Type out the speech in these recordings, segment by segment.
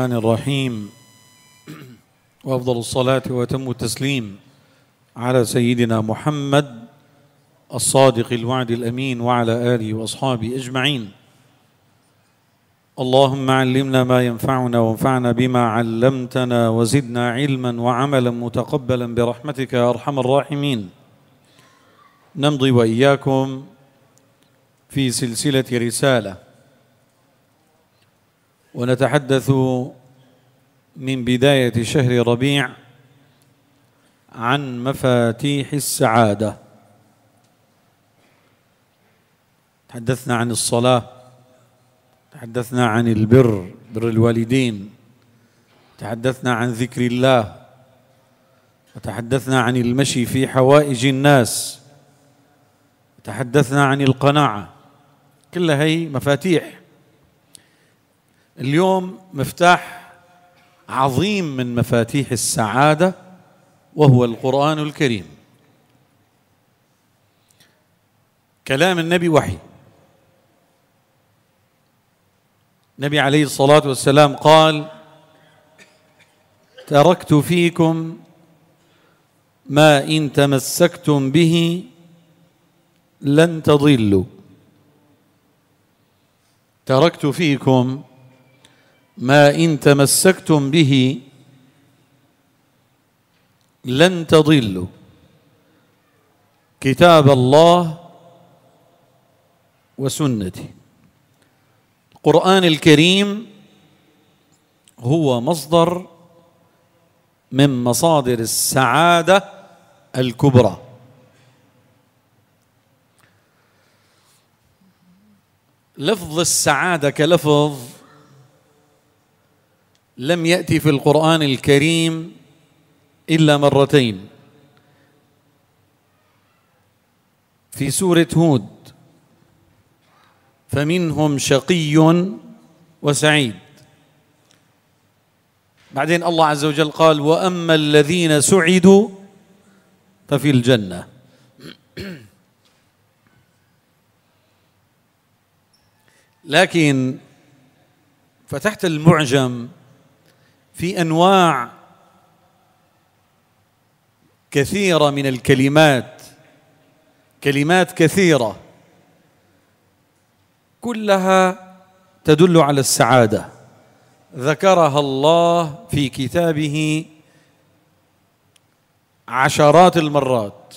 الرحمن الرحيم وافضل الصلاه واتم التسليم على سيدنا محمد الصادق الوعد الامين وعلى اله واصحابه اجمعين اللهم علمنا ما ينفعنا وانفعنا بما علمتنا وزدنا علما وعملا متقبلا برحمتك يا ارحم الراحمين نمضي واياكم في سلسله رساله ونتحدث من بداية شهر ربيع عن مفاتيح السعادة تحدثنا عن الصلاة تحدثنا عن البر بر الوالدين تحدثنا عن ذكر الله وتحدثنا عن المشي في حوائج الناس تحدثنا عن القناعة كلها هي مفاتيح اليوم مفتاح عظيم من مفاتيح السعاده وهو القران الكريم كلام النبي وحي النبي عليه الصلاه والسلام قال تركت فيكم ما ان تمسكتم به لن تضلوا تركت فيكم ما إن تمسكتم به لن تضلوا كتاب الله وسنته القرآن الكريم هو مصدر من مصادر السعادة الكبرى لفظ السعادة كلفظ لم يأتي في القرآن الكريم إلا مرتين في سورة هود فمنهم شقي وسعيد بعدين الله عز وجل قال وأما الذين سعدوا ففي الجنة لكن فتحت المعجم في انواع كثيره من الكلمات كلمات كثيره كلها تدل على السعاده ذكرها الله في كتابه عشرات المرات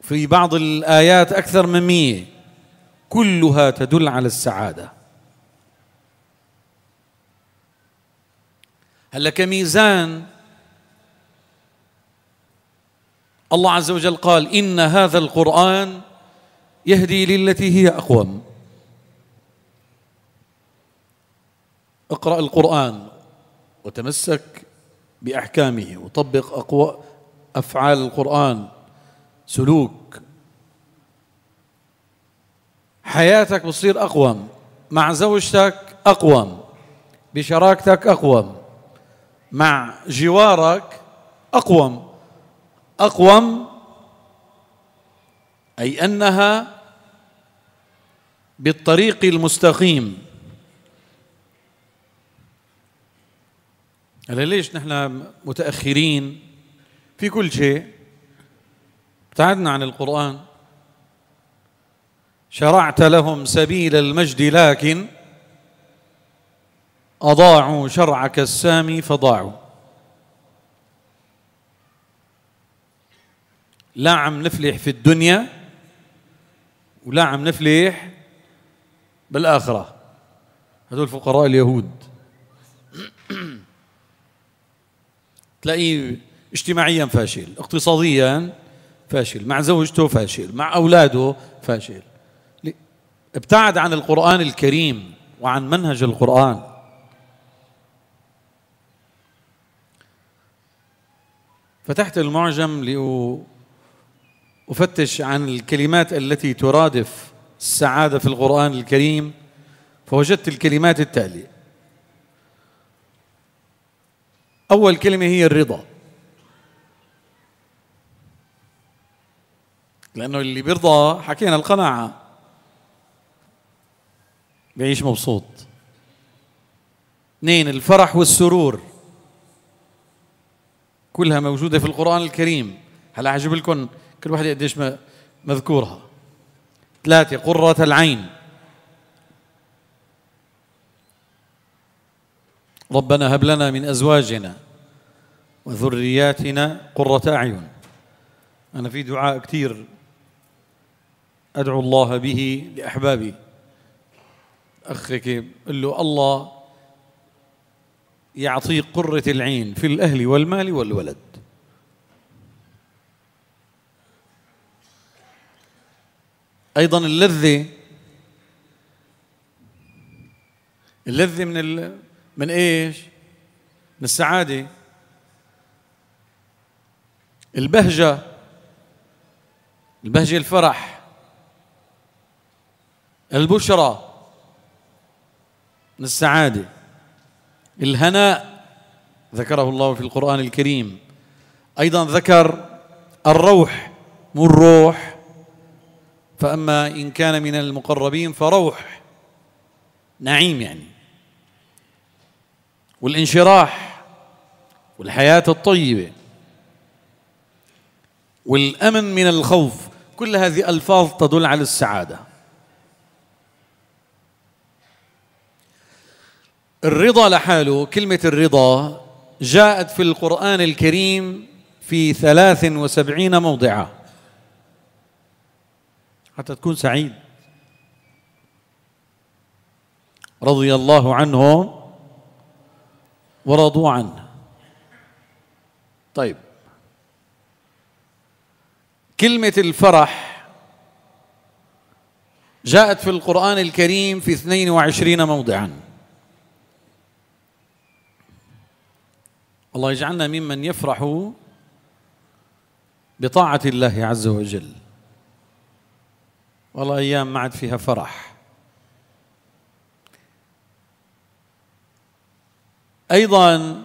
في بعض الايات اكثر من مئه كلها تدل على السعاده هلا كميزان الله عز وجل قال إن هذا القرآن يهدي للتي هي أقوم اقرأ القرآن وتمسك بأحكامه وطبق أقوى أفعال القرآن سلوك حياتك بتصير أقوم مع زوجتك أقوم بشراكتك أقوم مع جوارك أقوم أقوم أي أنها بالطريق المستقيم هلا ليش نحن متأخرين في كل شيء ابتعدنا عن القرآن شرعت لهم سبيل المجد لكن أضاعوا شرعك السامي فضاعوا لا عم نفلح في الدنيا ولا عم نفلح بالآخرة هذول فقراء اليهود تلاقيه اجتماعيا فاشل اقتصاديا فاشل مع زوجته فاشل مع أولاده فاشل ابتعد عن القرآن الكريم وعن منهج القرآن فتحت المعجم لأفتش عن الكلمات التي ترادف السعادة في القرآن الكريم فوجدت الكلمات التالية أول كلمة هي الرضا لأنه اللي بيرضى حكينا القناعة بيعيش مبسوط اثنين الفرح والسرور كلها موجودة في القرآن الكريم هلا أعجب لكم كل واحدة قديش مذكورها ثلاثة قرة العين ربنا هب لنا من أزواجنا وذرياتنا قرة أعين أنا في دعاء كثير أدعو الله به لأحبابي أخك قل له الله يعطي قرة العين في الأهل والمال والولد أيضا اللذة اللذة من ال... من إيش؟ من السعادة البهجة البهجة الفرح البشرى من السعاده الهناء ذكره الله في القرآن الكريم أيضا ذكر الروح مو الروح فأما إن كان من المقربين فروح نعيم يعني والانشراح والحياة الطيبة والأمن من الخوف كل هذه ألفاظ تدل على السعادة الرضا لحاله كلمة الرضا جاءت في القرآن الكريم في ثلاث وسبعين موضعا حتى تكون سعيد رضي الله عنهم ورضوا عنه طيب كلمة الفرح جاءت في القرآن الكريم في اثنين وعشرين موضعاً الله يجعلنا ممن يفرح بطاعة الله عز وجل والله أيام ما عاد فيها فرح أيضا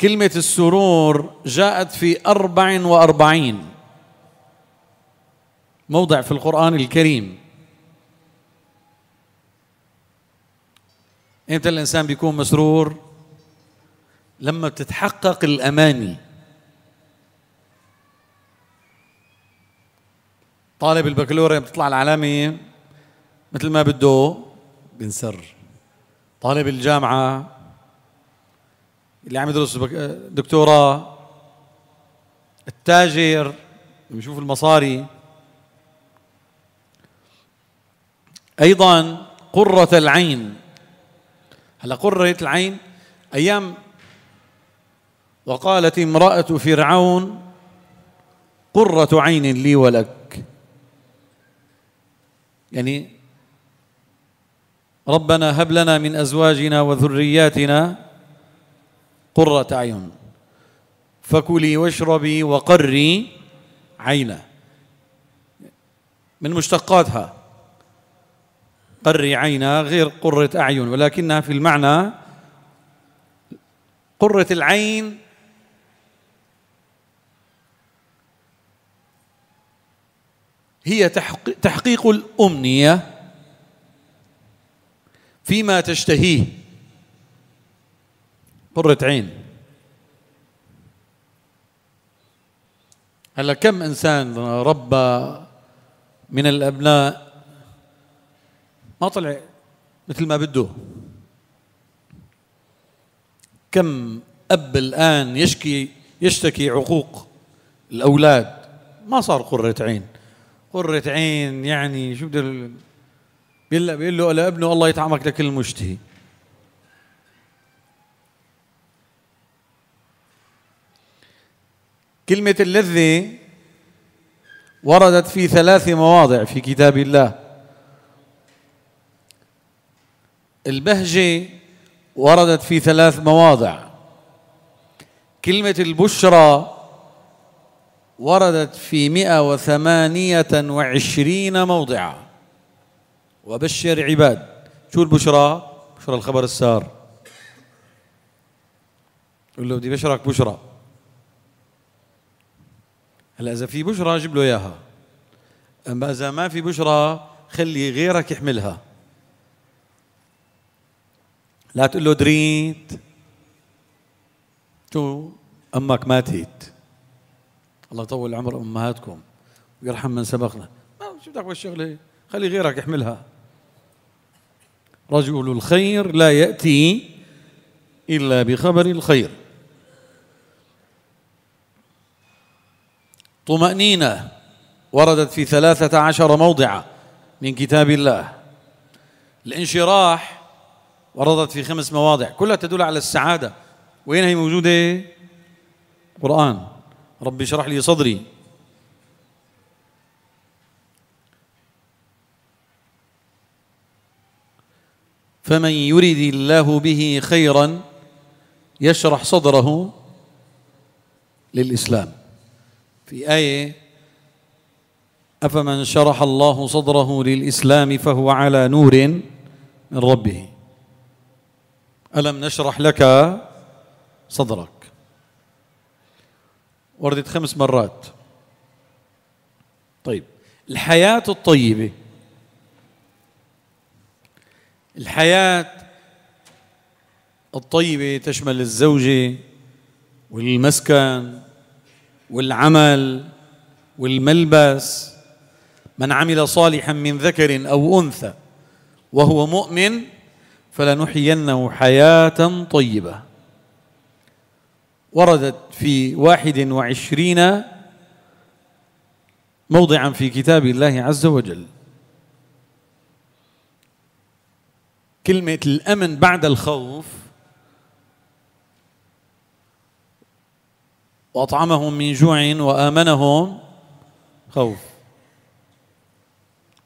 كلمة السرور جاءت في أربع وأربعين موضع في القرآن الكريم إمتى الإنسان بيكون مسرور؟ لما بتتحقق الاماني طالب البكالوريا بتطلع العلامه مثل ما بده بنسر طالب الجامعه اللي عم يدرس دكتوراه التاجر بيشوف المصاري ايضا قره العين هلا قره العين ايام وقالت امرأة فرعون قرة عين لي ولك يعني ربنا هب لنا من أزواجنا وذرياتنا قرة أعين فكلي واشربي وقري عينا من مشتقاتها قري عينا غير قرة أعين ولكنها في المعنى قرة العين هي تحقيق الأمنية فيما تشتهيه قرة عين هلا كم إنسان ربى من الأبناء ما طلع مثل ما بده كم أب الآن يشكي يشتكي عقوق الأولاد ما صار قرة عين قرة عين يعني شو بده بيقول له لابنه الله يطعمك لكل مشتهي كلمة اللذة وردت في ثلاث مواضع في كتاب الله البهجة وردت في ثلاث مواضع كلمة البشرى وردت في 128 موضعا وبشر عباد شو البشرى؟ بشرى الخبر السار قول له بدي بشرك بشرى هلا اذا في بشرى جيب له اياها اما اذا ما في بشرى خلي غيرك يحملها لا تقول له دريت شو امك ماتت الله يطول عمر امهاتكم ويرحم من سبقنا ما شو دعوه الشغله هي خلي غيرك يحملها رجل الخير لا ياتي الا بخبر الخير طمأنينة وردت في ثلاثة عشر موضعا من كتاب الله الانشراح وردت في خمس مواضع كلها تدل على السعادة وين هي موجودة؟ قرآن رب اشرح لي صدري فمن يرد الله به خيرا يشرح صدره للإسلام في آية أفمن شرح الله صدره للإسلام فهو على نور من ربه ألم نشرح لك صدرك وردت خمس مرات طيب الحياة الطيبة الحياة الطيبة تشمل الزوجة والمسكن والعمل والملبس من عمل صالحا من ذكر أو أنثى وهو مؤمن فلنحيينه حياة طيبة وردت في واحد وعشرين موضعا في كتاب الله عز وجل كلمة الأمن بعد الخوف وأطعمهم من جوع وآمنهم خوف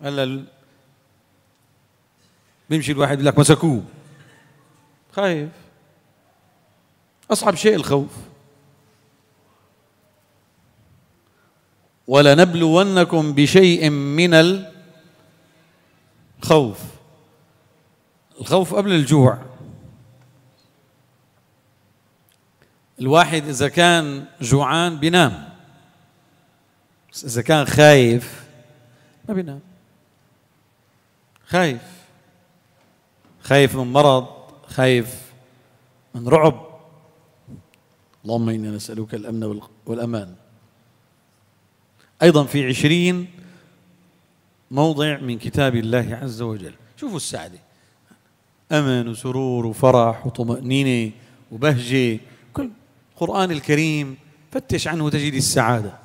هلا بيمشي الواحد يقول لك مسكوه خايف أصعب شيء الخوف ولنبلونكم بشيء من الخوف الخوف قبل الجوع الواحد إذا كان جوعان بينام بس إذا كان خايف ما بينام خايف خايف من مرض خايف من رعب اللهم إنا نسألك الأمن والأمان أيضا في عشرين موضع من كتاب الله عز وجل شوفوا السعدة أمن وسرور وفرح وطمأنينة وبهجة كل القرآن الكريم فتش عنه تجد السعادة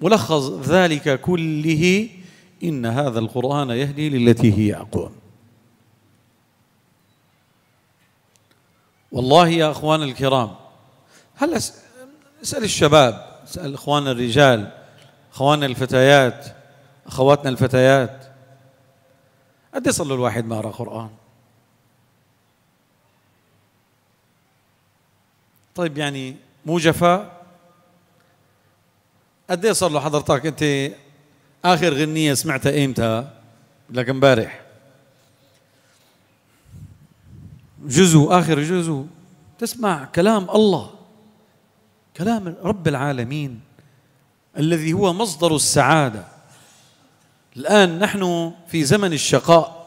ملخص ذلك كله إن هذا القرآن يهدي للتي هي أقوم والله يا أخوان الكرام هلا اسال الشباب اسال اخواننا الرجال اخواننا الفتيات اخواتنا الفتيات قد إيه صلوا الواحد ما قرأ قرآن طيب يعني مو جفاء قد ايه صار له حضرتك انت اخر غنيه سمعتها امتى؟ لك امبارح جزء اخر جزء تسمع كلام الله كلام رب العالمين الذي هو مصدر السعاده الان نحن في زمن الشقاء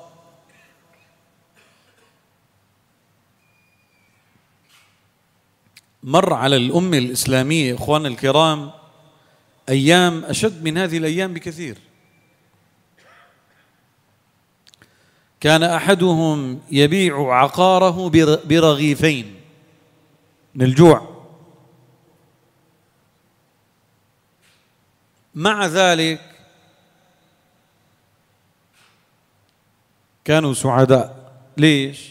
مر على الامه الاسلاميه اخواننا الكرام ايام اشد من هذه الايام بكثير كان احدهم يبيع عقاره برغيفين من الجوع مع ذلك كانوا سعداء ليش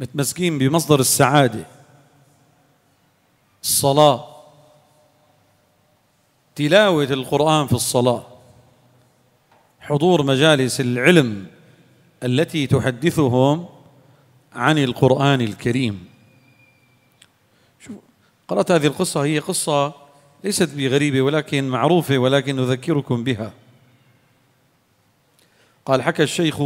متمسكين بمصدر السعاده الصلاه تلاوه القران في الصلاه حضور مجالس العلم التي تحدثهم عن القران الكريم شوف قرات هذه القصه هي قصه ليست بغريبة ولكن معروفة ولكن أذكركم بها قال حكى الشيخ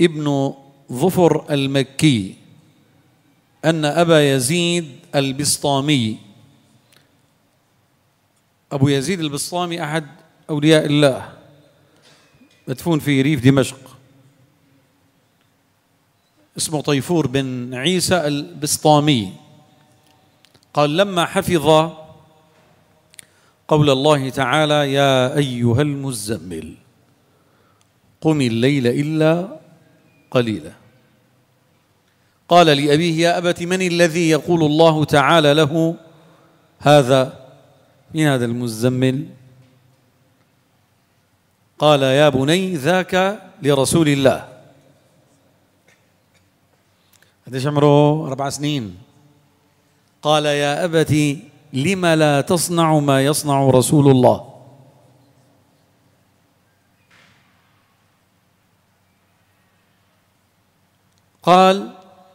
ابن ظفر المكي أن أبا يزيد البسطامي أبو يزيد البسطامي أحد أولياء الله مدفون في ريف دمشق اسمه طيفور بن عيسى البسطامي قال لما حفظ قول الله تعالى يا أيها المزمل قم الليل إلا قليلا قال لأبيه يا أبت من الذي يقول الله تعالى له هذا من هذا المزمل قال يا بني ذاك لرسول الله قديش عمره أربع سنين قال يا أبت لم لا تصنع ما يصنع رسول الله قال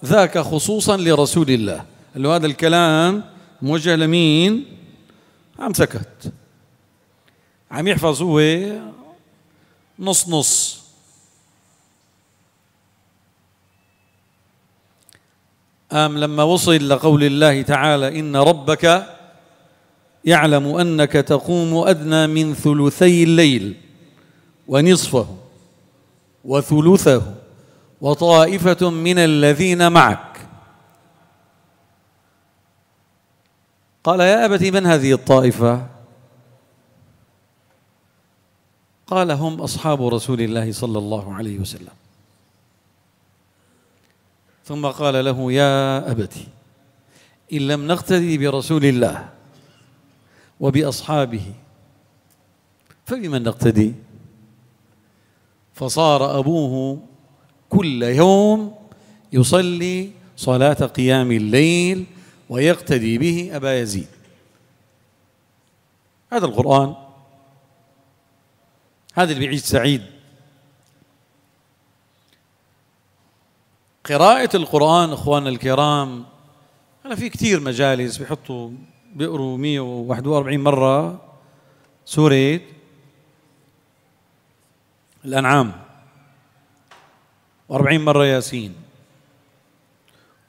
ذاك خصوصا لرسول الله قال هذا الكلام موجه لمين عم سكت عم يحفظ هو نص نص قام لما وصل لقول الله تعالى إن ربك يعلم أنك تقوم أدنى من ثلثي الليل ونصفه وثلثه وطائفة من الذين معك قال يا أبت من هذه الطائفة قال هم أصحاب رسول الله صلى الله عليه وسلم ثم قال له يا أبتي إن لم نقتدي برسول الله وبأصحابه فبمن نقتدي فصار أبوه كل يوم يصلي صلاة قيام الليل ويقتدي به أبا يزيد هذا القرآن هذا اللي بيعيش سعيد قراءة القرآن إخواننا الكرام أنا في كثير مجالس بيحطوا بيقروا 141 مرة سورة الأنعام و40 مرة ياسين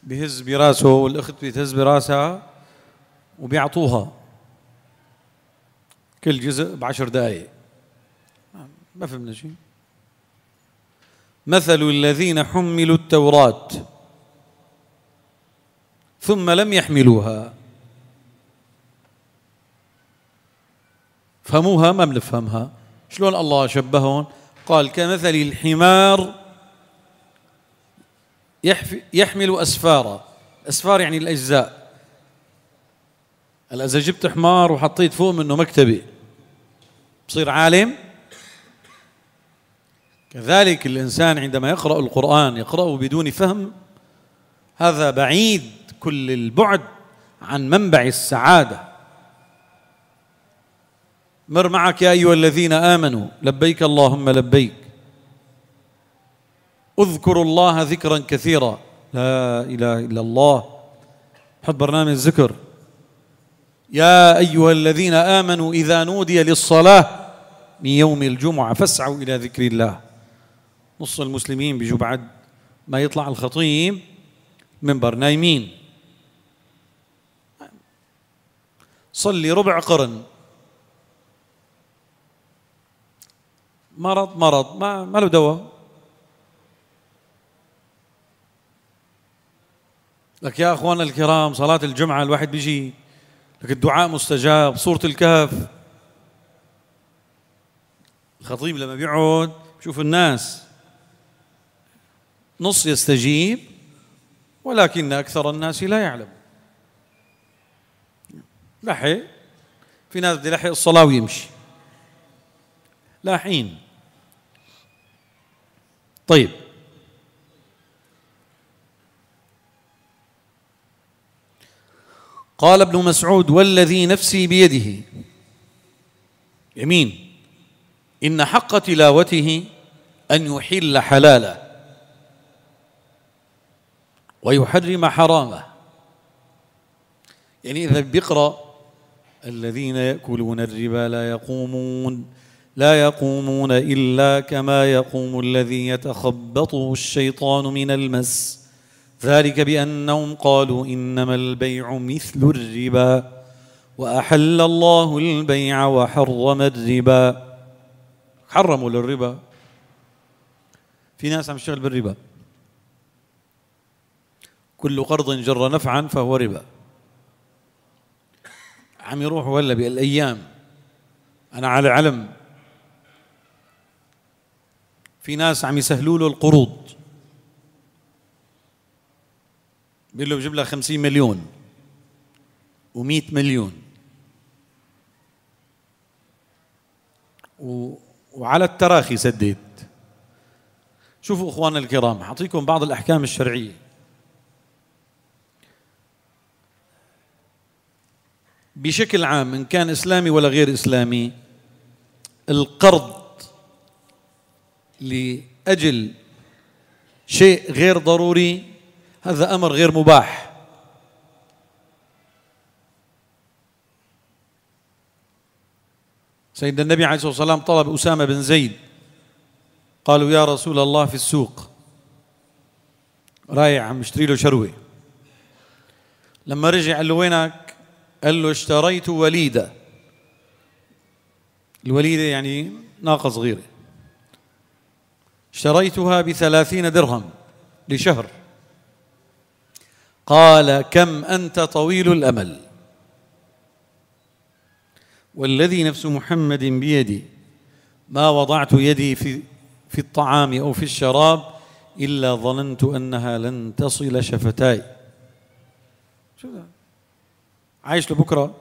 بهز براسه والأخت بتهز براسها وبيعطوها كل جزء بعشر دقائق ما فهمنا شيء مثل الذين حملوا التوراة ثم لم يحملوها فهموها ما بنفهمها شلون الله شبههم قال كمثل الحمار يحمل أسفارا أسفار يعني الأجزاء هلا إذا جبت حمار وحطيت فوق منه مكتبة بصير عالم كذلك الانسان عندما يقرا القران يقراه بدون فهم هذا بعيد كل البعد عن منبع السعاده مر معك يا ايها الذين امنوا لبيك اللهم لبيك اذكروا الله ذكرا كثيرا لا اله الا الله حط برنامج ذكر يا ايها الذين امنوا اذا نودي للصلاه من يوم الجمعه فاسعوا الى ذكر الله نص المسلمين بيجوا بعد ما يطلع الخطيب منبر نايمين صلي ربع قرن مرض مرض ما ما له دواء لك يا اخوانا الكرام صلاه الجمعه الواحد بيجي لك الدعاء مستجاب سوره الكهف الخطيب لما بيقعد بشوف الناس نص يستجيب ولكن أكثر الناس لا يعلم لحي في ناس بده يلحق الصلاة ويمشي لاحين طيب قال ابن مسعود والذي نفسي بيده يمين إن حق تلاوته أن يحل حلاله ويحرم حرامه يعني إذا بيقرأ الذين يأكلون الربا لا يقومون لا يقومون إلا كما يقوم الذي يتخبطه الشيطان من المس ذلك بأنهم قالوا إنما البيع مثل الربا وأحل الله البيع وحرم الربا حرموا للربا في ناس عم تشتغل بالربا كل قرض جر نفعا فهو ربا عم يروح ولا بالايام انا على علم في ناس عم يسهلوا له القروض بيقول له بجيب لك 50 مليون و100 مليون و... وعلى التراخي سديت شوفوا اخواننا الكرام حاعطيكم بعض الاحكام الشرعيه بشكل عام إن كان إسلامي ولا غير إسلامي القرض لأجل شيء غير ضروري هذا أمر غير مباح سيدنا النبي عليه الصلاة والسلام طلب أسامة بن زيد قالوا يا رسول الله في السوق رايح عم يشتري له شروة لما رجع قال له وينك قال له اشتريت وليدة الوليدة يعني ناقة صغيرة اشتريتها بثلاثين درهم لشهر قال كم أنت طويل الأمل والذي نفس محمد بيدي ما وضعت يدي في في الطعام أو في الشراب إلا ظننت أنها لن تصل شفتاي شو ده عايش لبكره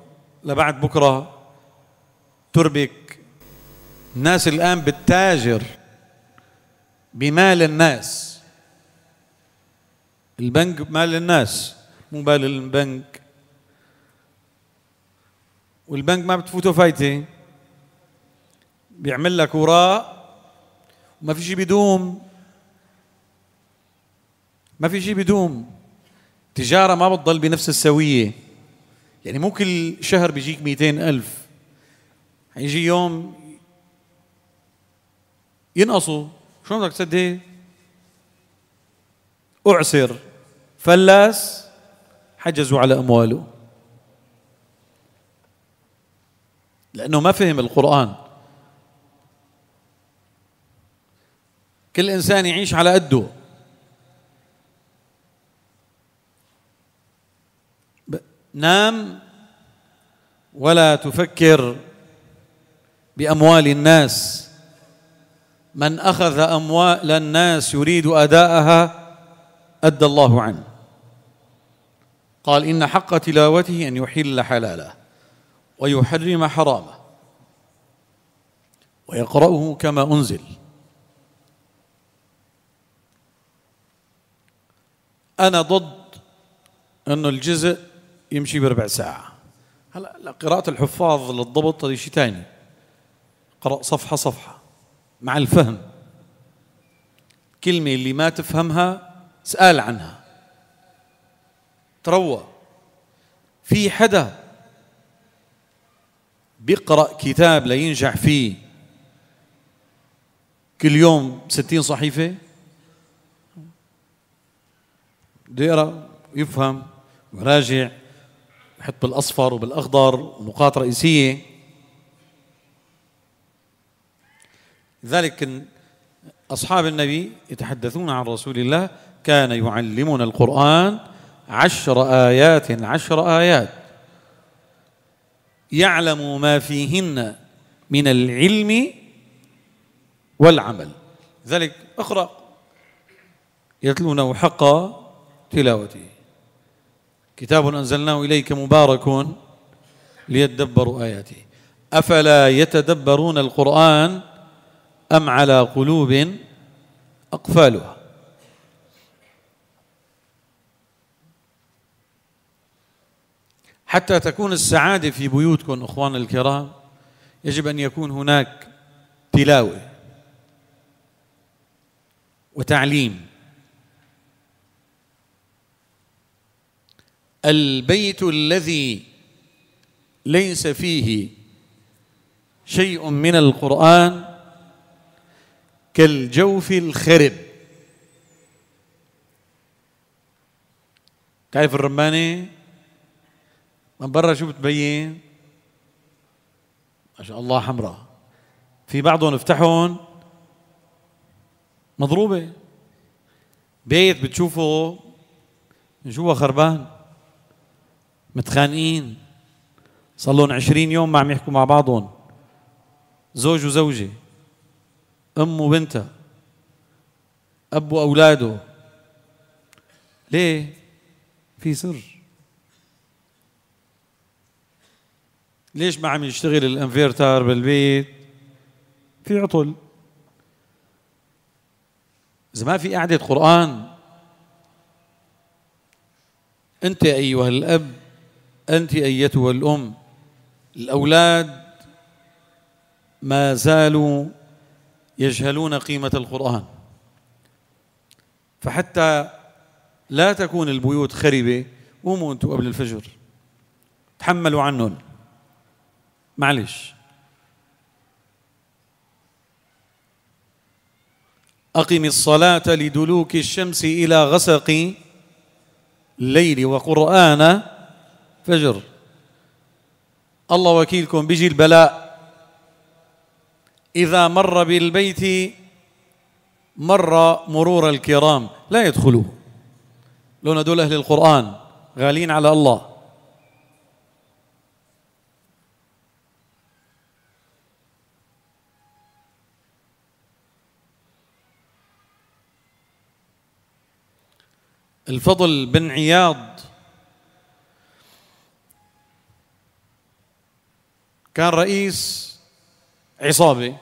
لبعد بكره تربك الناس الان بتتاجر بمال الناس البنك مال الناس مو مال البنك والبنك ما بتفوته فايته بيعمل لك وراء وما في شيء بيدوم ما في شيء بيدوم تجارة ما بتضل بنفس السوية يعني مو كل شهر بيجيك 200 ألف هيجي يوم ينقصوا شو بدك تسدي؟ أعسر فلاس حجزوا على أمواله لأنه ما فهم القرآن كل إنسان يعيش على قده نام ولا تفكر باموال الناس من اخذ اموال الناس يريد اداءها ادى الله عنه قال ان حق تلاوته ان يحل حلاله ويحرم حرامه ويقراه كما انزل انا ضد انه الجزء يمشي بربع ساعة هلا قراءة الحفاظ للضبط هذا شيء ثاني قرأ صفحة صفحة مع الفهم كلمة اللي ما تفهمها اسأل عنها تروى في حدا بيقرأ كتاب لينجح فيه كل يوم ستين صحيفة بده يقرأ ويفهم ويراجع بحط بالاصفر وبالاخضر نقاط رئيسيه ذلك اصحاب النبي يتحدثون عن رسول الله كان يعلمنا القران عشر ايات عشر ايات يعلم ما فيهن من العلم والعمل ذلك اقرا يتلونه حق تلاوته كتاب أنزلناه إليك مبارك ليدبروا آياته أفلا يتدبرون القرآن أم على قلوب أقفالها حتى تكون السعادة في بيوتكم أخوان الكرام يجب أن يكون هناك تلاوة وتعليم البيت الذي ليس فيه شيء من القرآن كالجوف الخرب تعرف الرماني من برا شو بتبين ما شاء الله حمراء في بعضهم افتحهم مضروبة بيت بتشوفه من جوا خربان متخانقين صار لهم 20 يوم ما عم يحكوا مع بعضهم زوج وزوجة أم وبنتها أب وأولاده ليه؟ في سر ليش ما عم يشتغل الانفيرتر بالبيت؟ في عطل إذا ما في قعدة قرآن أنت أيها الأب أنت أيتها الأم الأولاد ما زالوا يجهلون قيمة القرآن فحتى لا تكون البيوت خربة قوموا أنتم قبل الفجر تحملوا عنهم معلش أقم الصلاة لدلوك الشمس إلى غسق الليل وقرآن فجر الله وكيلكم بيجي البلاء إذا مر بالبيت مر مرور الكرام لا يدخلوه لون دول أهل القرآن غالين على الله الفضل بن عياض كان رئيس عصابة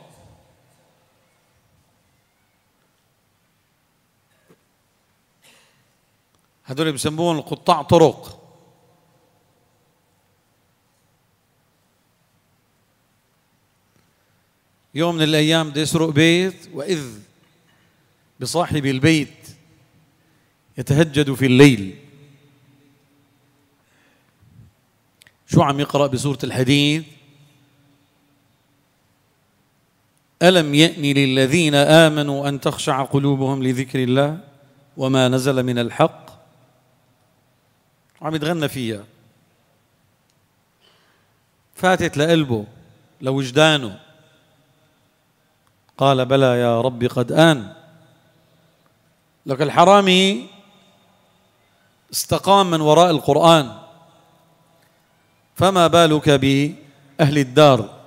هدول بسموهم قطاع طرق يوم من الايام بده يسرق بيت واذ بصاحب البيت يتهجد في الليل شو عم يقرا بسوره الحديث ألم يأن للذين آمنوا أن تخشع قلوبهم لذكر الله وما نزل من الحق عم يتغنى فيها فاتت لقلبه لوجدانه قال بلى يا رب قد آن لك الحرامي استقام من وراء القرآن فما بالك بأهل الدار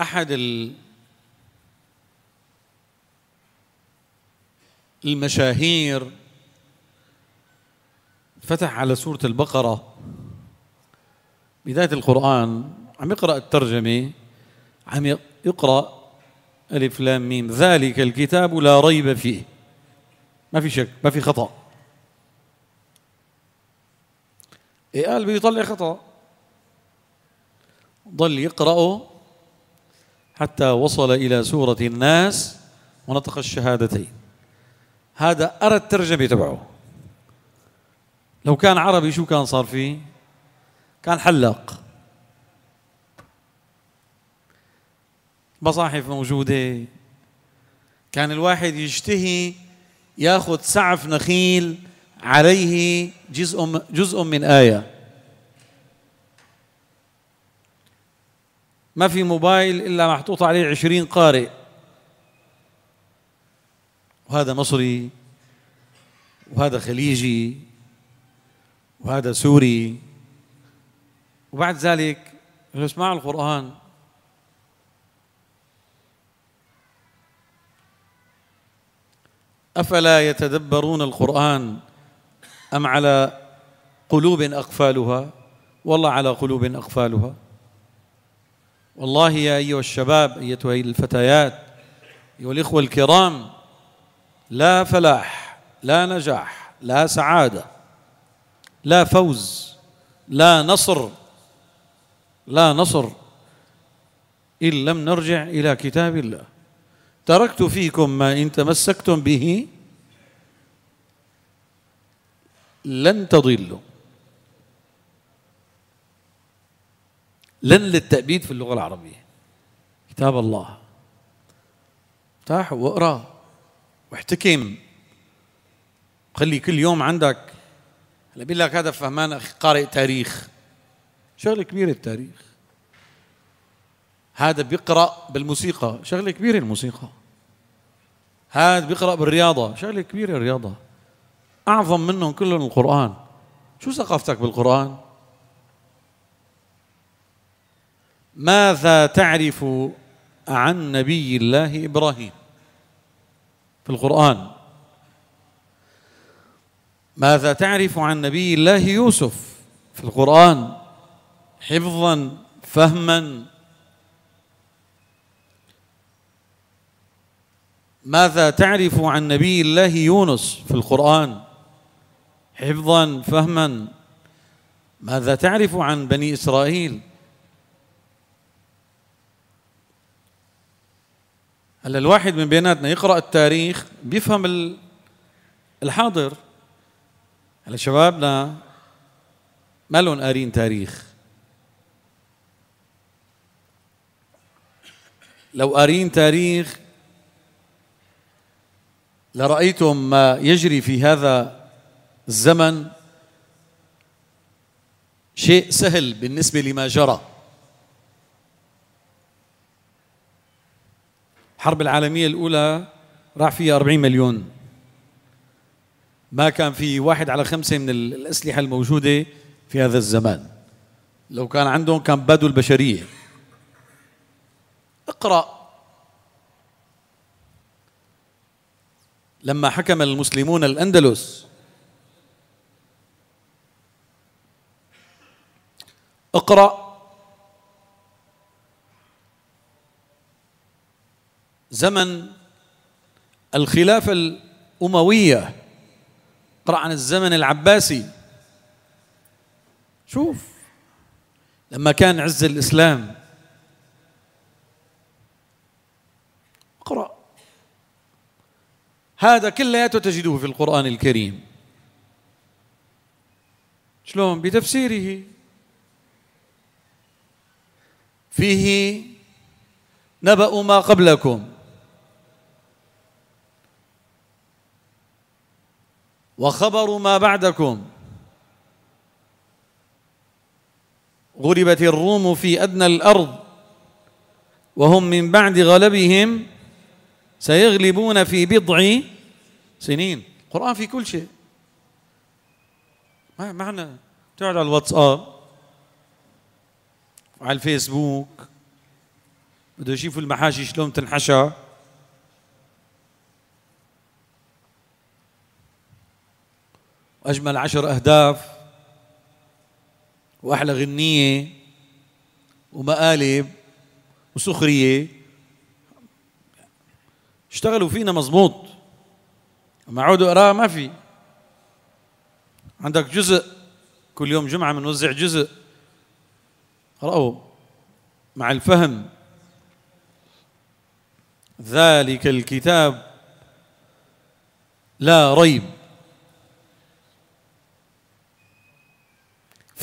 احد المشاهير فتح على سوره البقره بدايه القران عم يقرا الترجمه عم يقرا الف لام ميم ذلك الكتاب لا ريب فيه ما في شك ما في خطا إيه قال بده يطلع خطا ضل يقراه حتى وصل إلى سورة الناس ونطق الشهادتين هذا أرى الترجمة تبعه لو كان عربي شو كان صار فيه كان حلاق مصاحف موجودة كان الواحد يشتهي ياخذ سعف نخيل عليه جزء جزء من آية ما في موبايل إلا محطوط عليه عشرين قارئ وهذا مصري وهذا خليجي وهذا سوري وبعد ذلك يسمع القرآن أفلا يتدبرون القرآن أم على قلوب أقفالها والله على قلوب أقفالها والله يا أيها الشباب أيتها الفتيات أيها الإخوة الكرام لا فلاح لا نجاح لا سعادة لا فوز لا نصر لا نصر إن لم نرجع إلى كتاب الله تركت فيكم ما إن تمسكتم به لن تضلوا لن للتأبيد في اللغة العربية كتاب الله افتح واقرأ واحتكم خلي كل يوم عندك هلا بيقول لك هذا فهمان أخي قارئ تاريخ شغلة كبيرة التاريخ هذا بيقرأ بالموسيقى شغلة كبيرة الموسيقى هذا بيقرأ بالرياضة شغلة كبيرة الرياضة أعظم منهم كلهم القرآن شو ثقافتك بالقرآن ماذا تعرف عن نبي الله إبراهيم في القرآن ماذا تعرف عن نبي الله يوسف في القرآن حفظا فهما ماذا تعرف عن نبي الله يونس في القرآن حفظا فهما ماذا تعرف عن بني إسرائيل هلا الواحد من بيناتنا يقرا التاريخ بيفهم الحاضر هلا شبابنا ما لهم قارين تاريخ لو قارين تاريخ لرأيتم ما يجري في هذا الزمن شيء سهل بالنسبة لما جرى الحرب العالمية الأولى راح فيها 40 مليون ما كان في واحد على خمسة من الأسلحة الموجودة في هذا الزمان لو كان عندهم كان بدوا البشرية اقرأ لما حكم المسلمون الأندلس اقرأ زمن الخلافة الأموية اقرأ عن الزمن العباسي شوف لما كان عز الإسلام اقرأ هذا كلياته تجدوه في القرآن الكريم شلون بتفسيره فيه نبأ ما قبلكم وخبر ما بعدكم غلبت الروم في أدنى الأرض وهم من بعد غلبهم سيغلبون في بضع سنين القرآن في كل شيء ما معنى تقعد على الواتساب وعلى الفيسبوك بده يشوفوا المحاشي شلون تنحشى وأجمل عشر أهداف وأحلى غنية ومقالب وسخرية اشتغلوا فينا مزبوط اما عود اقرا ما في عندك جزء كل يوم جمعه بنوزع جزء اقراه مع الفهم ذلك الكتاب لا ريب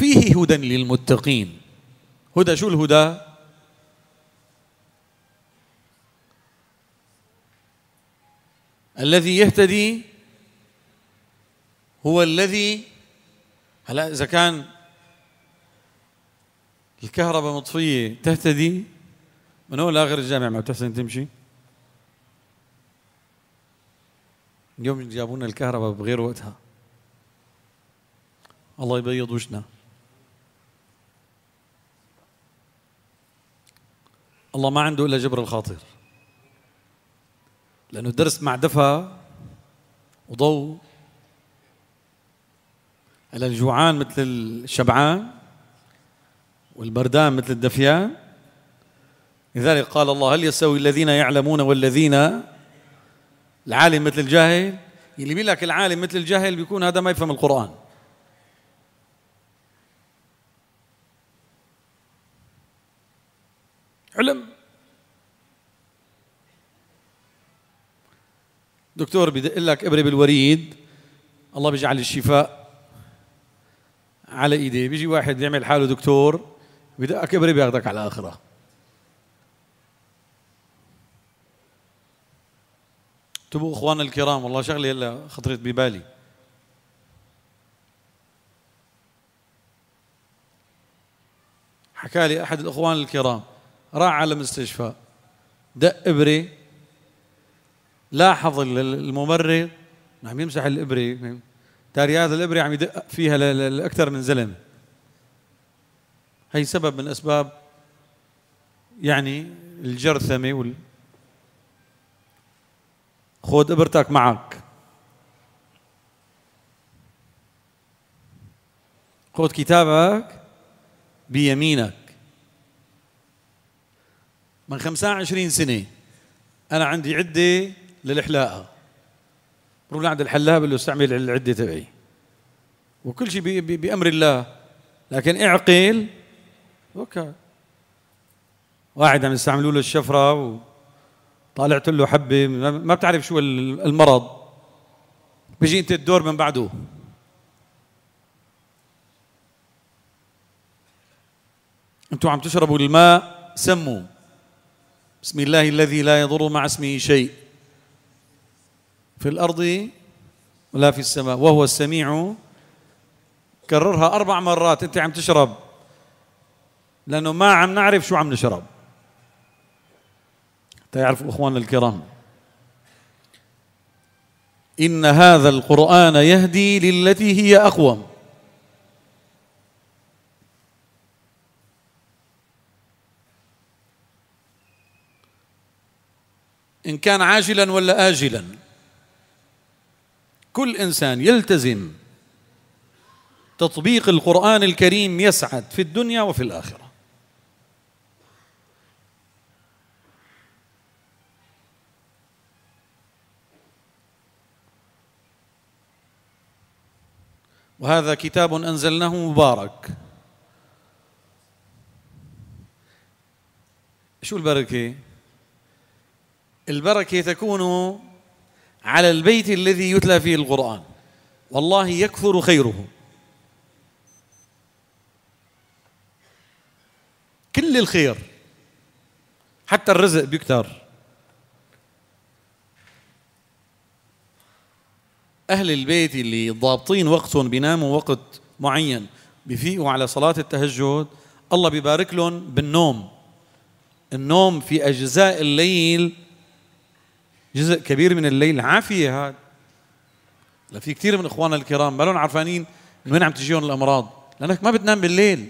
فيه هدى للمتقين هدى شو الهدى الذي يهتدي هو الذي هلا اذا كان الكهرباء مطفيه تهتدي من هو لاخر الجامع ما بتحسن تمشي اليوم جابوا لنا الكهرباء بغير وقتها الله يبيض وجهنا الله ما عنده إلا جبر الخاطر لأنه الدرس مع دفى وضوء على الجوعان مثل الشبعان والبردان مثل الدفيان لذلك قال الله هل يستوي الذين يعلمون والذين العالم مثل الجاهل اللي بيقول لك العالم مثل الجاهل بيكون هذا ما يفهم القرآن علم دكتور بدق لك ابره بالوريد الله بيجعل الشفاء على ايديه بيجي واحد بيعمل حاله دكتور بدقك ابره بياخذك على الاخره تبوا اخواننا الكرام والله شغله هلا خطرت ببالي حكى لي احد الاخوان الكرام راح على المستشفى دق إبرة لاحظ الممرض عم يمسح الإبرة تاري هذا الإبرة عم يدق فيها لأكثر من زلمة هي سبب من أسباب يعني الجرثمة وال خود إبرتك معك خذ كتابك بيمينك من 25 سنه انا عندي عده للحلاقه بروح لعند الحلاق اللي استعمل العده تبعي وكل شيء بامر الله لكن اعقل اوكي واحد عم يستعملوا له الشفره و طالعت له حبه ما بتعرف شو المرض بيجي انت الدور من بعده انتوا عم تشربوا الماء سموا بسم الله الذي لا يضر مع اسمه شيء في الأرض ولا في السماء وهو السميع كررها أربع مرات أنت عم تشرب لأنه ما عم نعرف شو عم نشرب تعرف إخواننا الكرام إن هذا القرآن يهدي للتي هي أقوم إن كان عاجلا ولا آجلا كل إنسان يلتزم تطبيق القرآن الكريم يسعد في الدنيا وفي الآخرة وهذا كتاب أنزلناه مبارك شو البركة؟ البركة تكون على البيت الذي يتلى فيه القرآن والله يكثر خيره كل الخير حتى الرزق بيكثر أهل البيت اللي ضابطين وقتهم بيناموا وقت معين بفيقوا على صلاة التهجد الله بيبارك لهم بالنوم النوم في أجزاء الليل جزء كبير من الليل عافيه هذا لا في كثير من اخواننا الكرام ما لهم عرفانين من وين عم تجيهم الامراض لانك ما بتنام بالليل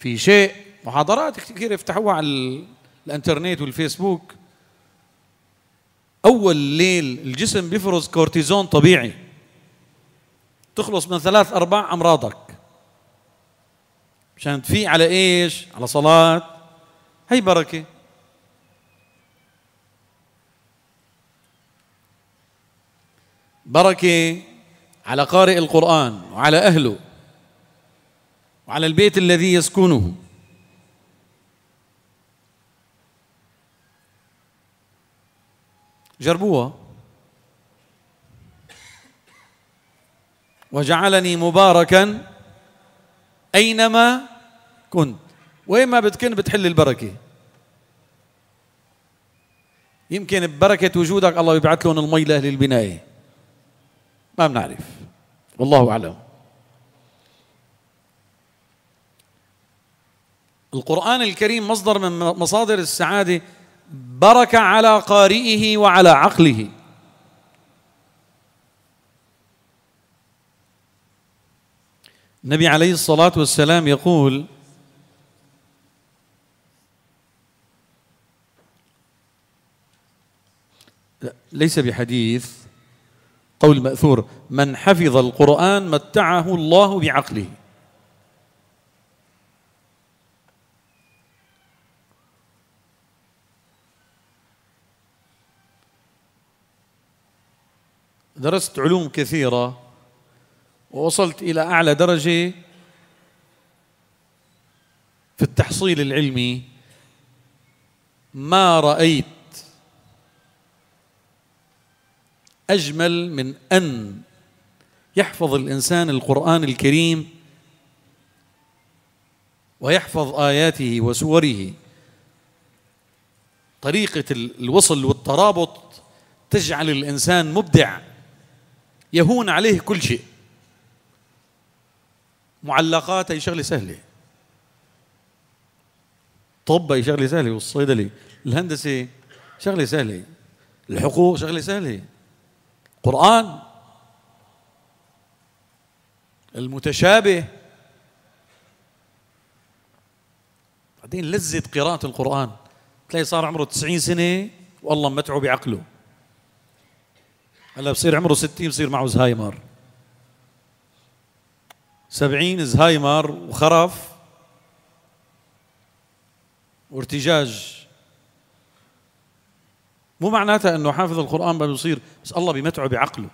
في شيء محاضرات كثير يفتحوها على الانترنت والفيسبوك اول ليل الجسم بيفرز كورتيزون طبيعي تخلص من ثلاث ارباع امراضك مشان تفيق على ايش على صلاه هي بركه بركة على قارئ القرآن وعلى أهله وعلى البيت الذي يسكنه جربوها وجعلني مباركا أينما كنت وين ما بتكن بتحل البركة يمكن ببركة وجودك الله يبعث لهم المي لأهل البناية ما بنعرف والله أعلم القرآن الكريم مصدر من مصادر السعادة بركة على قارئه وعلى عقله النبي عليه الصلاة والسلام يقول ليس بحديث قول المأثور من حفظ القرآن متعه الله بعقله درست علوم كثيرة ووصلت إلى أعلى درجة في التحصيل العلمي ما رأيت اجمل من ان يحفظ الانسان القران الكريم ويحفظ اياته وسوره طريقه الوصل والترابط تجعل الانسان مبدع يهون عليه كل شيء معلقات اي شغله سهله طب اي شغله سهله والصيدله الهندسه شغله سهله الحقوق شغله سهله القرآن المتشابه بعدين لذة قراءة القرآن تلاقي صار عمره 90 سنة والله متعه بعقله هلا بصير عمره 60 بصير معه زهايمر 70 زهايمر وخرف وارتجاج مو معناتها انه حافظ القران ما بيصير بس الله بيمتعه بعقله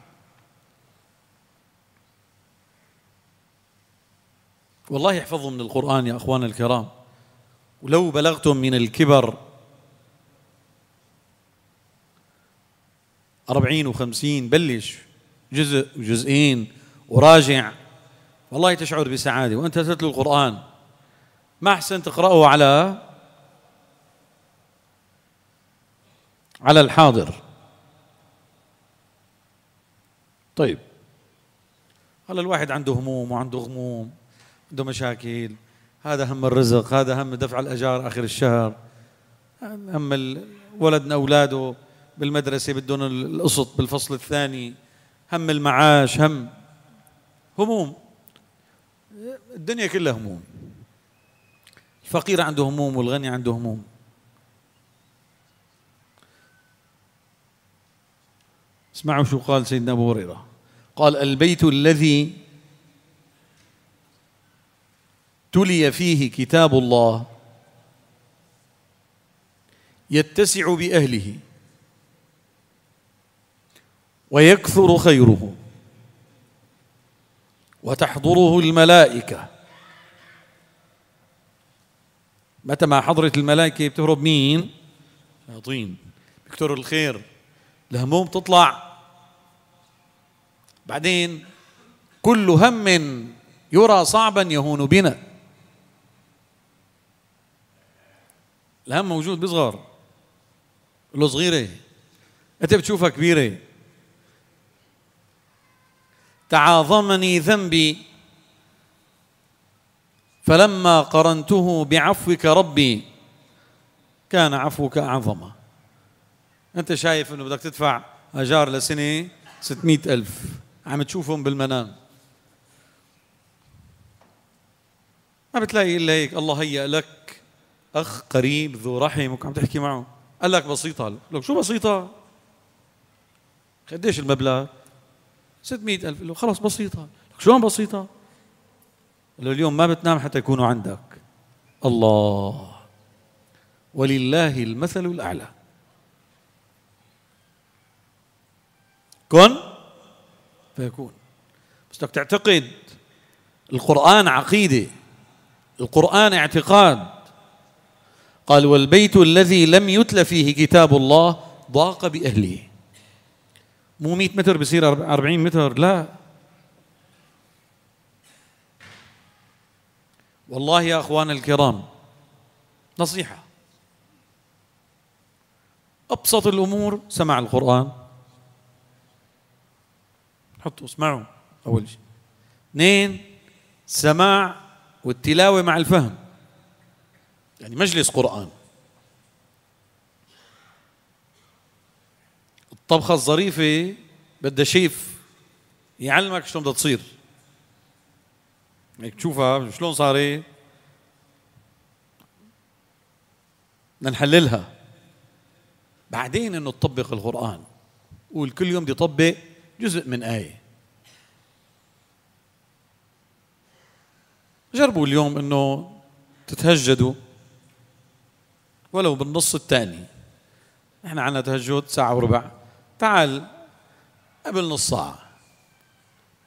والله يحفظه من القران يا اخوانا الكرام ولو بلغتم من الكبر أربعين وخمسين بلش جزء وجزئين وراجع والله تشعر بسعادة وأنت تتلو القرآن ما أحسن تقرأه على على الحاضر طيب هلا الواحد عنده هموم وعنده غموم عنده مشاكل هذا هم الرزق هذا هم دفع الاجار اخر الشهر هم ولدنا اولاده بالمدرسه بدهم القسط بالفصل الثاني هم المعاش هم هموم الدنيا كلها هموم الفقير عنده هموم والغني عنده هموم اسمعوا شو قال سيدنا أبو هريرة قال البيت الذي تلي فيه كتاب الله يتسع بأهله ويكثر خيره وتحضره الملائكة متى ما حضرت الملائكة بتهرب مين؟ شياطين بكتر الخير الهموم تطلع بعدين كل هم يرى صعبا يهون بنا الهم موجود بصغر له صغيرة أنت بتشوفها كبيرة تعاظمني ذنبي فلما قرنته بعفوك ربي كان عفوك أعظم أنت شايف أنه بدك تدفع أجار لسنة ستمائة ألف عم تشوفهم بالمنام ما بتلاقي الا هيك الله هيأ لك اخ قريب ذو رحم وعم تحكي معه قال لك بسيطه لك شو بسيطه قديش المبلغ 600 ألف له خلص بسيطة لك شلون بسيطة لو اليوم ما بتنام حتى يكونوا عندك الله ولله المثل الأعلى كن فيكون بس بدك تعتقد القرآن عقيدة القرآن اعتقاد قال والبيت الذي لم يتل فيه كتاب الله ضاق بأهله مو 100 متر بصير 40 متر لا والله يا اخوانا الكرام نصيحه ابسط الامور سمع القران حطوا اسمعوا أول شيء اثنين سماع والتلاوة مع الفهم يعني مجلس قرآن الطبخة الظريفة بدها شيف يعلمك شلون بدها تصير هيك تشوفها شلون صارت بدنا نحللها بعدين انه تطبق القرآن قول كل يوم بدي طبق جزء من آية جربوا اليوم أنه تتهجدوا ولو بالنص الثاني احنا عندنا تهجد ساعة وربع تعال قبل نص ساعة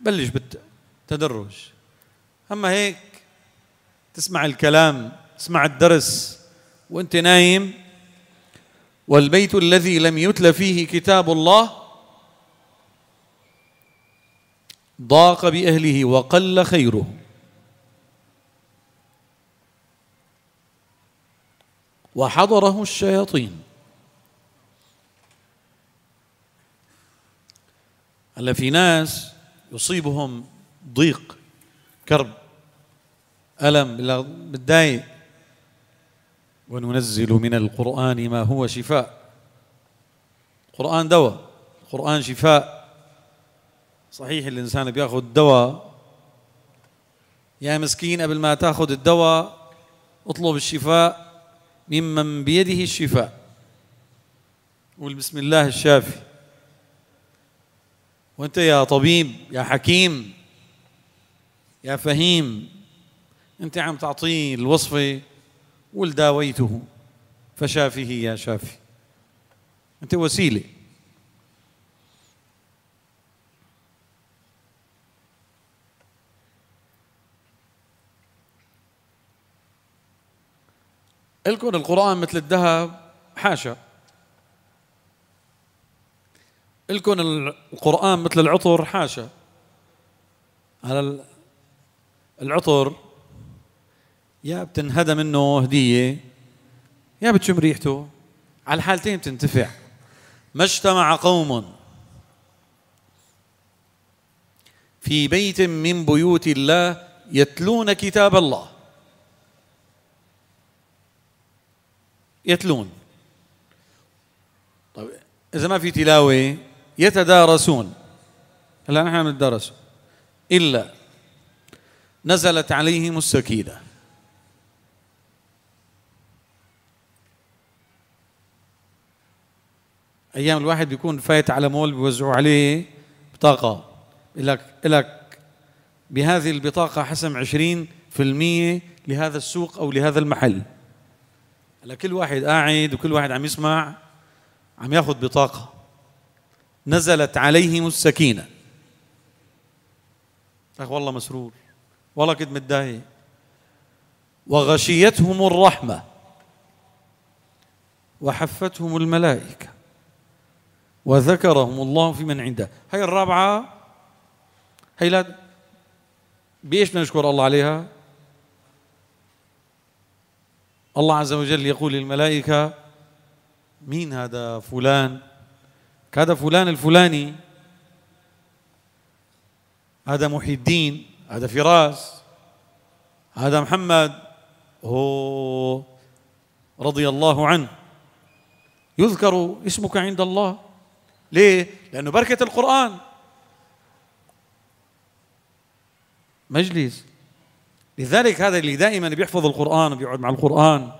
بلش بالتدرج أما هيك تسمع الكلام تسمع الدرس وانت نايم والبيت الذي لم يتل فيه كتاب الله ضاق بأهله وقل خيره وحضره الشياطين هلا في ناس يصيبهم ضيق كرب ألم متضايق وننزل من القرآن ما هو شفاء القرآن دواء القرآن شفاء صحيح الانسان بياخذ دواء يا مسكين قبل ما تاخذ الدواء اطلب الشفاء ممن بيده الشفاء قول بسم الله الشافي وانت يا طبيب يا حكيم يا فهيم انت عم تعطيه الوصفه قل داويته فشافه يا شافي انت وسيله لكم القرآن مثل الذهب حاشا لكم القرآن مثل العطر حاشا هل العطر يا بتنهدى منه هدية يا بتشم ريحته على الحالتين بتنتفع ما اجتمع قوم في بيت من بيوت الله يتلون كتاب الله يتلون طيب إذا ما في تلاوة يتدارسون هلا نحن نتدارس إلا نزلت عليهم السكينة أيام الواحد بيكون فايت على مول بيوزعوا عليه بطاقة لك لك بهذه البطاقة حسم 20% لهذا السوق أو لهذا المحل هلا كل واحد قاعد وكل واحد عم يسمع عم ياخذ بطاقه نزلت عليهم السكينه اخ والله مسرور والله كنت متضايق وغشيتهم الرحمه وحفتهم الملائكه وذكرهم الله في من عنده هي الرابعه هي لا بايش نشكر الله عليها الله عز وجل يقول للملائكة مين هذا فلان هذا فلان الفلاني هذا محي الدين هذا فراس هذا محمد هو رضي الله عنه يذكر اسمك عند الله ليه؟ لأنه بركة القرآن مجلس لذلك هذا اللي دائما بيحفظ القرآن وبيقعد مع القرآن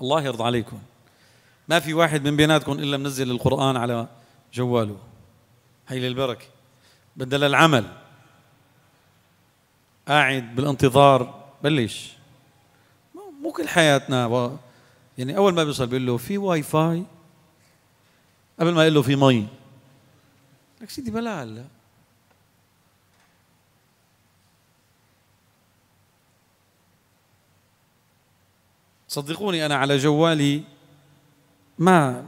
الله يرضى عليكم ما في واحد من بيناتكم إلا منزل القرآن على جواله هي للبركة بدل العمل قاعد بالانتظار بلش مو كل حياتنا يعني أول ما بيوصل بيقول له في واي فاي قبل ما يقول له في مي لك سيدي بلا هلا صدقوني انا على جوالي ما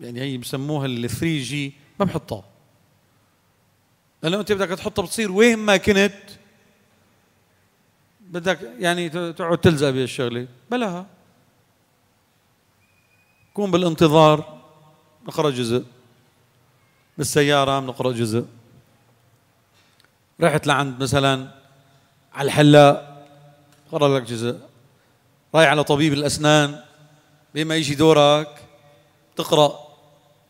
يعني هي بسموها ال 3 جي ما بحطها لانه انت بدك تحطها بتصير وين ما كنت بدك يعني تقعد تلزق بهالشغله بلاها كون بالانتظار نقرا جزء بالسياره بنقرا جزء رحت لعند مثلا على الحلاق قرا لك جزء رايح على طبيب الأسنان بما يجي دورك تقرأ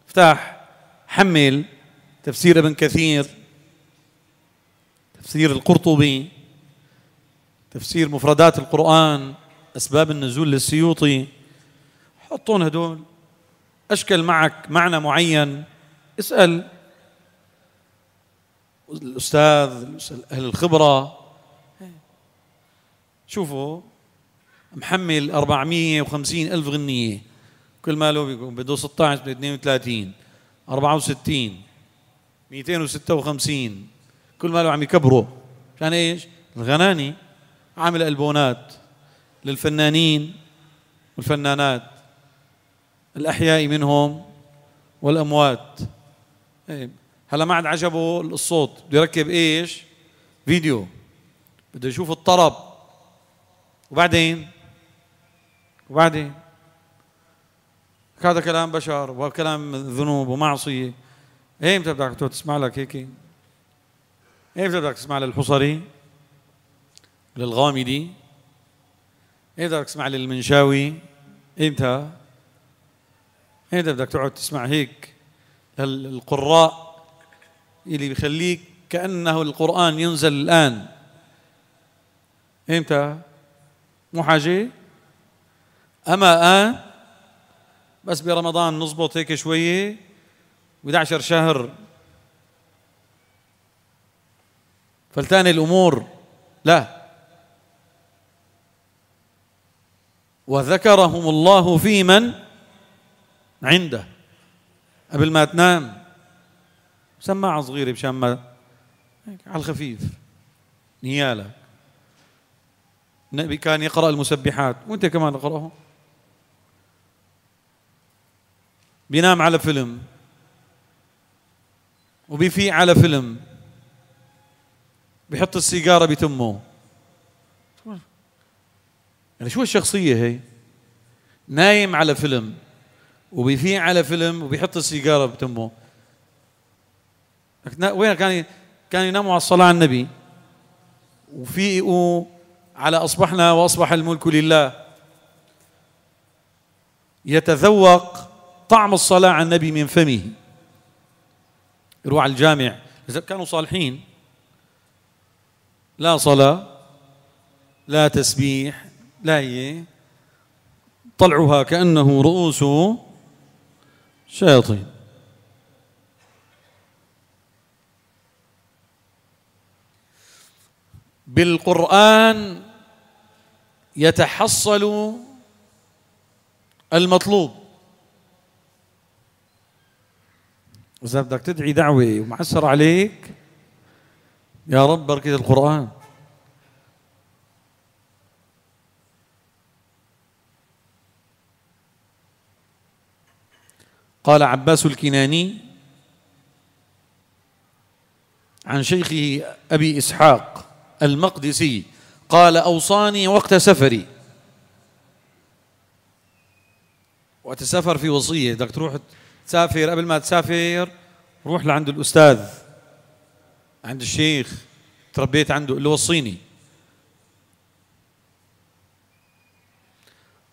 افتح حمل تفسير ابن كثير تفسير القرطبي تفسير مفردات القرآن أسباب النزول للسيوطي حطون هدول أشكل معك معنى معين اسأل الأستاذ أهل الخبرة شوفوا محمل 450 ألف غنية كل ماله بده 16 بده 32 64 256 كل ماله عم يكبره عشان ايش؟ الغناني عامل ألبونات للفنانين والفنانات الأحياء منهم والأموات إيه، هلا ما عاد عجبه الصوت بده يركب ايش؟ فيديو بده يشوف الطرب وبعدين وبعدين هذا كلام بشر وكلام ذنوب ومعصيه ايمتى بدك تسمع لك هيك؟ ايمتى بدك تسمع للحصري؟ للغامدي؟ ايمتى بدك تسمع للمنشاوي؟ امتى؟ إيه ايمتى بدك تقعد تسمع هيك القراء اللي بيخليك كانه القران ينزل الان امتى؟ إيه مو حاجه؟ اما الان بس برمضان نظبط هيك شويه و11 شهر فلتان الامور لا وذكرهم الله في من عنده قبل ما تنام سماعة صغيرة مشان ما على الخفيف نيالك النبي كان يقرأ المسبحات وانت كمان اقرأهم بينام على فيلم وبيفيق على فيلم بيحط السيجاره بتمه يعني شو الشخصيه هي نايم على فيلم وبيفيق على فيلم وبيحط السيجاره بتمه وين كان كان يناموا على الصلاه على النبي وفيقوا على اصبحنا واصبح الملك لله يتذوق طعم الصلاة على النبي من فمه يروح على الجامع إذا كانوا صالحين لا صلاة لا تسبيح لا هي إيه. طلعها كأنه رؤوس شياطين بالقرآن يتحصل المطلوب إذا بدك تدعي دعوة ومعسر عليك يا رب بركة القرآن قال عباس الكناني عن شيخه أبي إسحاق المقدسي قال أوصاني وقت سفري وقت السفر في وصية بدك تروح تسافر قبل ما تسافر روح لعند الأستاذ عند الشيخ تربيت عنده اللي وصيني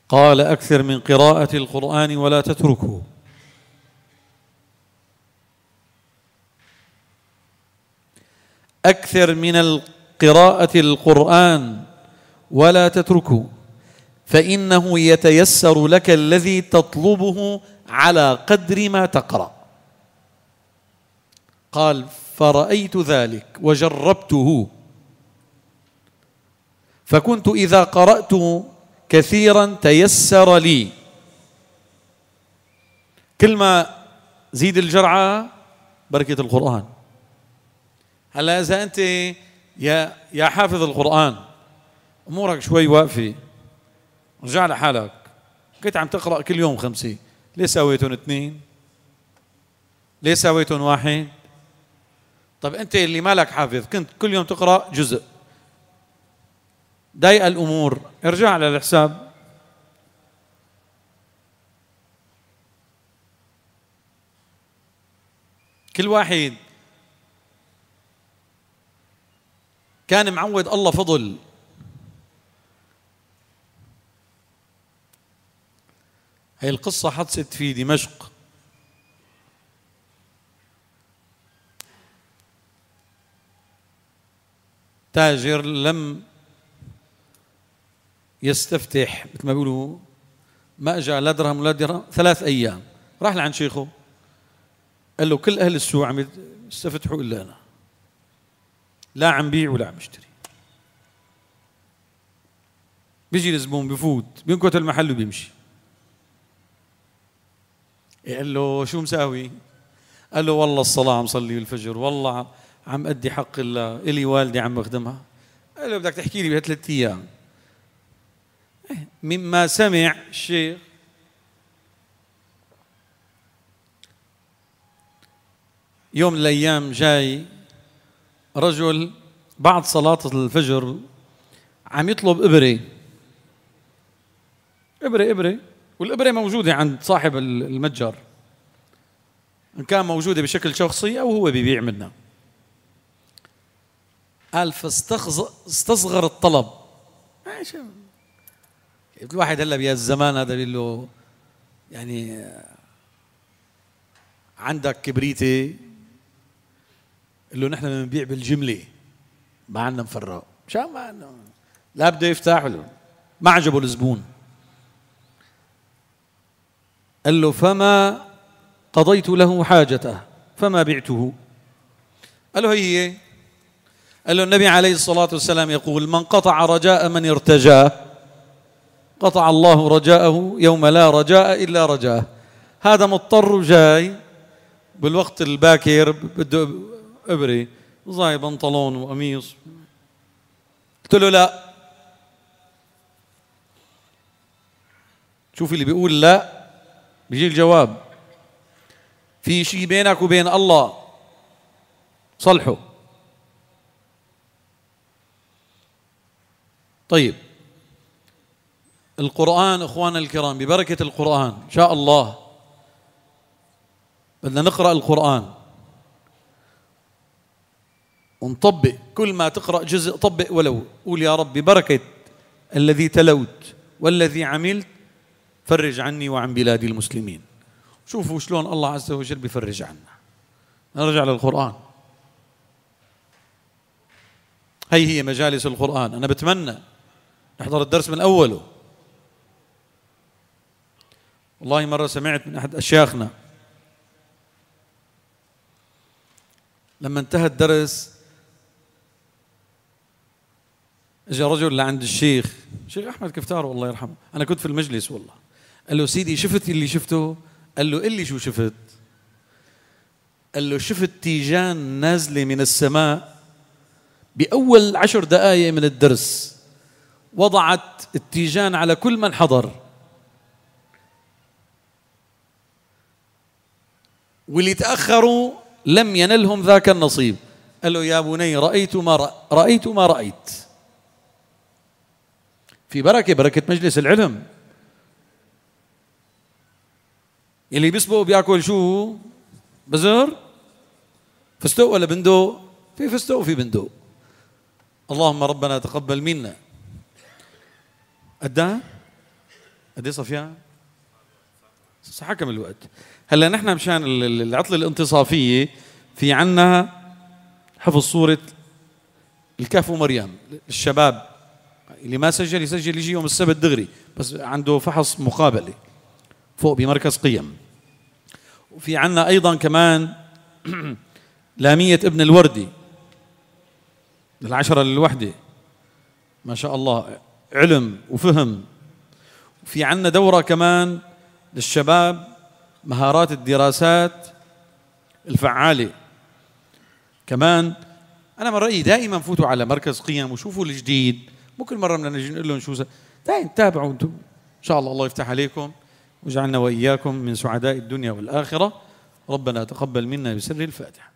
قال أكثر من قراءة القرآن ولا تتركه أكثر من قراءة القرآن ولا تتركه فإنه يتيسر لك الذي تطلبه على قدر ما تقرأ قال فرأيت ذلك وجربته فكنت إذا قرأت كثيرا تيسر لي كل ما زيد الجرعة بركة القرآن هلا إذا أنت يا يا حافظ القرآن أمورك شوي واقفة رجع لحالك كنت عم تقرأ كل يوم خمسة ليه سويتهم اثنين ليه سويتهم واحد طب انت اللي مالك حافظ كنت كل يوم تقرا جزء ضيق الامور ارجع للحساب كل واحد كان معود الله فضل هي القصة حدثت في دمشق تاجر لم يستفتح مثل ما بيقولوا ما اجى لا درهم ولا درهم ثلاث ايام راح لعند شيخه قال له كل اهل السوق عم يستفتحوا الا انا لا عم بيع ولا عم اشتري بيجي الزبون بفوت بينكت المحل وبيمشي قال له شو مساوي قال له والله الصلاة عم صلي الفجر والله عم أدي حق الله إلي والدي عم أخدمها قال له بدك تحكي لي بثلاث أيام إيه، مما سمع الشيخ يوم من الأيام جاي رجل بعد صلاة الفجر عم يطلب إبرة إبرة إبرة والإبرة موجودة عند صاحب المتجر إن كان موجودة بشكل شخصي أو هو بيبيع منها قال فاستصغر الطلب الواحد هلا بهالزمان هذا بيقول له يعني عندك كبريتي قال له نحن بنبيع بالجمله ما عندنا مفرق مشان ما لا بده يفتح له ما عجبه الزبون قال له فما قضيت له حاجته فما بعته قال له هي قال له النبي عليه الصلاة والسلام يقول من قطع رجاء من ارتجاه قطع الله رجاءه يوم لا رجاء إلا رجاه هذا مضطر جاي بالوقت الباكر بده إبري زي بنطلون وقميص قلت له لا شوف اللي بيقول لا بيجي الجواب في شيء بينك وبين الله صلحه طيب القرآن إخوانا الكرام ببركة القرآن إن شاء الله بدنا نقرأ القرآن ونطبق كل ما تقرأ جزء طبق ولو قول يا رب ببركة الذي تلوت والذي عملت فرج عني وعن بلادي المسلمين شوفوا شلون الله عز وجل بيفرج عنا نرجع للقرآن هي هي مجالس القرآن أنا بتمنى نحضر الدرس من أوله والله مرة سمعت من أحد أشياخنا لما انتهى الدرس اجى رجل لعند الشيخ شيخ احمد كفتار والله يرحمه انا كنت في المجلس والله قال له سيدي شفت اللي شفته قال له قل إيه لي شو شفت قال له شفت تيجان نازلة من السماء بأول عشر دقايق من الدرس وضعت التيجان على كل من حضر واللي تأخروا لم ينلهم ذاك النصيب قال له يا بني رأيت ما رأيت رأيت ما رأيت في بركة بركة مجلس العلم اللي بيسبق بياكل شو؟ بزر فستق ولا بندق؟ في فستق وفي بندق اللهم ربنا تقبل منا قد قد ايه صفيان؟ حكم الوقت هلا نحن مشان العطله الانتصافيه في عنا حفظ سوره الكهف ومريم الشباب اللي ما سجل يسجل يجي يوم السبت دغري بس عنده فحص مقابله فوق بمركز قيم وفي عنا أيضا كمان لامية ابن الوردي العشرة للوحدة ما شاء الله علم وفهم وفي عنا دورة كمان للشباب مهارات الدراسات الفعالة كمان أنا من رأيي دائما فوتوا على مركز قيم وشوفوا الجديد مو كل مرة بدنا نجي نقول لهم شو دائما تابعوا أنتم إن شاء الله الله يفتح عليكم واجعلنا وإياكم من سعداء الدنيا والآخرة ربنا تقبل منا بسر الفاتحة